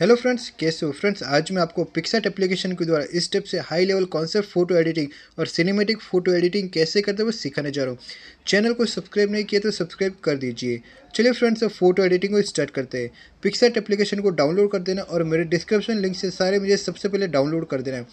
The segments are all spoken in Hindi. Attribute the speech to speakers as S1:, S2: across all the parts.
S1: हेलो फ्रेंड्स कैसे हो फ्रेंड्स आज मैं आपको पिक्सट एप्लीकेशन के द्वारा इस स्टेप से high level concept photo editing और सिनेमेटिक फोटो एडिटिंग कैसे करते वो सिखाने जा रहा हूँ चैनल को सब्सक्राइब नहीं किया तो सब्सक्राइब कर दीजिए चलिए फ्रेंड्स अब फोटो एडिटिंग को स्टार्ट करते हैं पिक्सेट एप्लीकेशन को डाउनलोड कर देना और मेरे डिस्क्रिप्शन लिंक से सारे मुझे सबसे पहले डाउनलोड कर देना है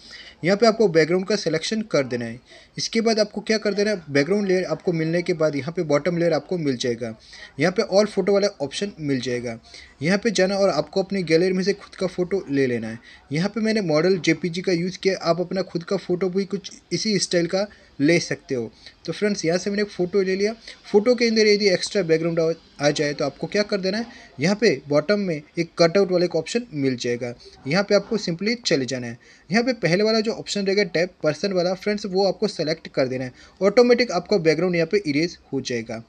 S1: यहाँ पे आपको बैकग्राउंड का सिलेक्शन कर देना है इसके बाद आपको क्या कर देना है बैकग्राउंड लेयर आपको मिलने के बाद यहाँ पे बॉटम लेयर आपको मिल जाएगा यहाँ पे ऑल फोटो वाला ऑप्शन मिल जाएगा यहाँ पे जाना और आपको अपनी गैलरी में से खुद का फ़ोटो ले लेना है यहाँ पे मैंने मॉडल जेपीजी का यूज़ किया आप अपना खुद का फ़ोटो भी कुछ इसी स्टाइल का ले सकते हो तो फ्रेंड्स यहाँ से मैंने फ़ोटो ले लिया फ़ोटो के अंदर यदि एक्स्ट्रा बैकग्राउंड आ जाए तो आपको क्या कर देना है यहाँ पे बॉटम में एक कटआउट वाला एक ऑप्शन मिल जाएगा यहाँ पे आपको सिंपली चले जाना है यहाँ पे पहले वाला जो ऑप्शन रहेगा टैप पर्सन वाला फ्रेंड्स वो आपको सेलेक्ट कर देना है ऑटोमेटिक आपका बैकग्राउंड यहाँ पर इरेज हो जाएगा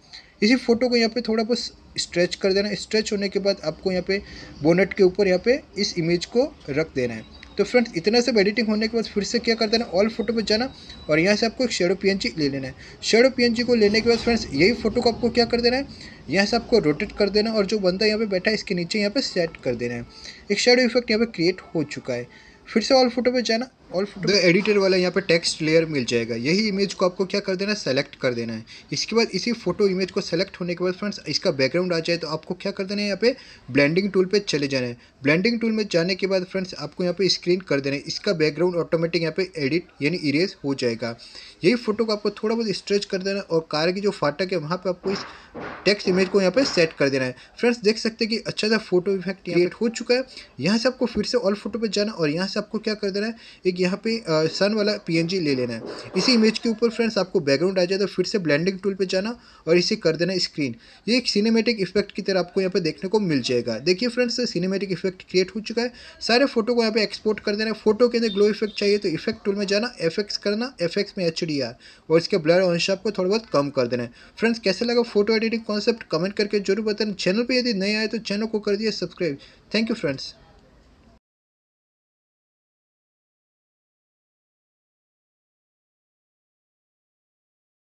S1: इसी फोटो को यहाँ पे थोड़ा बहुत स्ट्रेच कर देना है स्ट्रेच होने के बाद आपको यहाँ पे बोनेट के ऊपर यहाँ पे इस इमेज को रख देना है तो फ्रेंड्स इतना सब एडिटिंग होने के बाद फिर से क्या कर देना ऑल फोटो पर जाना और यहाँ से आपको एक शेडो पी ले लेना है शेडो पी को लेने के बाद फ्रेंड्स यही फोटो को आपको क्या कर देना है यहाँ से आपको रोटेट कर देना और जो बंदा यहाँ पर बैठा है इसके नीचे यहाँ पे सेट कर देना है एक शेडो इफेक्ट यहाँ पे क्रिएट हो चुका है फिर से ऑल फोटो पे जाना ऑल फोटो एडिटर वाला यहाँ पे टेक्स्ट लेयर मिल जाएगा यही इमेज को आपको क्या कर देना है सेलेक्ट कर देना है इसके बाद इसी फोटो इमेज को सेलेक्ट होने के बाद फ्रेंड्स इसका बैकग्राउंड आ जाए तो आपको क्या कर देना है यहाँ पे ब्लेंडिंग टूल पे चले जाना है ब्लेंडिंग टूल में जाने के बाद फ्रेंड्स आपको यहाँ पे स्क्रीन कर देना है इसका बैकग्राउंड ऑटोमेटिक यहाँ पे एडिट यानी इरेज हो जाएगा यही फोटो को आपको थोड़ा बहुत स्ट्रेच कर देना और कार की जो फाटक है वहाँ पर आपको इस टेक्स्ट इमेज को यहाँ पे सेट कर देना है फ्रेंड्स देख सकते हैं कि अच्छा सा फोटो इफेक्ट क्रिएट हो चुका है यहाँ से आपको फिर से ऑल फोटो पर जाना और यहाँ से आपको क्या कर देना है एक यहाँ पे सन वाला पी ले लेना है इसी इमेज के ऊपर फ्रेंड्स आपको बैकग्राउंड आ जाए तो फिर से ब्लैंडिंग टूल पर जाना और इसे कर देना स्क्रीन ये एक सिनेमेटिक इफेक्ट की तरह आपको यहाँ पे देखने को मिल जाएगा देखिए फ्रेंड्स सिनेमेटिक इफेक्ट क्रिएट हो चुका है सारे फोटो को यहाँ पे एक्सपोर्ट कर देना है फोटो के अंदर ग्लो इफेक्ट चाहिए तो इफेक्ट टूल में जाना एफेक्ट्स करना एफेक्ट्स में एच और इसके ब्लर अंश आपको थोड़ा बहुत कम कर देना है फ्रेंड्स कैसे लगा फोटो एडिटिंग कॉन्सेप्ट कमेंट करके जरूर बताएं चैनल पे यदि नए आए तो चैनल को कर दिए सब्सक्राइब थैंक यू फ्रेंड्स